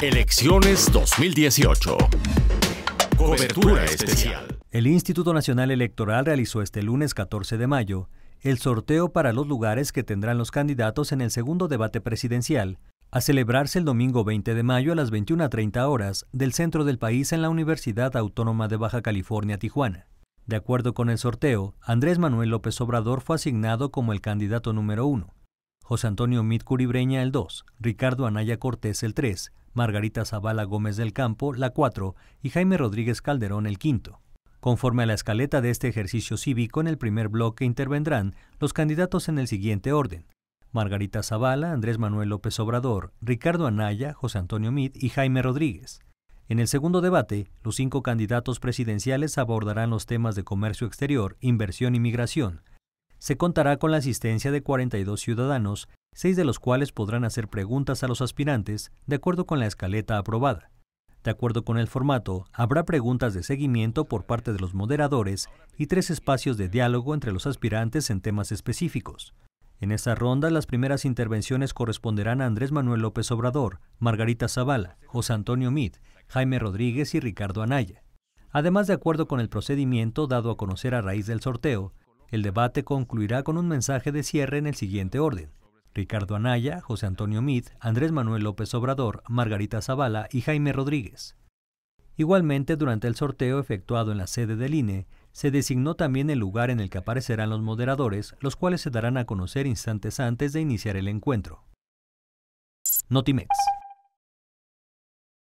Elecciones 2018. Cobertura especial. El Instituto Nacional Electoral realizó este lunes 14 de mayo el sorteo para los lugares que tendrán los candidatos en el segundo debate presidencial, a celebrarse el domingo 20 de mayo a las 21.30 horas del centro del país en la Universidad Autónoma de Baja California, Tijuana. De acuerdo con el sorteo, Andrés Manuel López Obrador fue asignado como el candidato número uno. José Antonio Mitt Curibreña, el 2, Ricardo Anaya Cortés el 3, Margarita Zavala Gómez del Campo la 4 y Jaime Rodríguez Calderón el 5. Conforme a la escaleta de este ejercicio cívico, en el primer bloque intervendrán los candidatos en el siguiente orden. Margarita Zavala, Andrés Manuel López Obrador, Ricardo Anaya, José Antonio Mid y Jaime Rodríguez. En el segundo debate, los cinco candidatos presidenciales abordarán los temas de comercio exterior, inversión y migración, se contará con la asistencia de 42 ciudadanos, seis de los cuales podrán hacer preguntas a los aspirantes de acuerdo con la escaleta aprobada. De acuerdo con el formato, habrá preguntas de seguimiento por parte de los moderadores y tres espacios de diálogo entre los aspirantes en temas específicos. En esta ronda, las primeras intervenciones corresponderán a Andrés Manuel López Obrador, Margarita Zavala, José Antonio Meade, Jaime Rodríguez y Ricardo Anaya. Además, de acuerdo con el procedimiento dado a conocer a raíz del sorteo, el debate concluirá con un mensaje de cierre en el siguiente orden. Ricardo Anaya, José Antonio Meade, Andrés Manuel López Obrador, Margarita Zavala y Jaime Rodríguez. Igualmente, durante el sorteo efectuado en la sede del INE, se designó también el lugar en el que aparecerán los moderadores, los cuales se darán a conocer instantes antes de iniciar el encuentro. Notimex.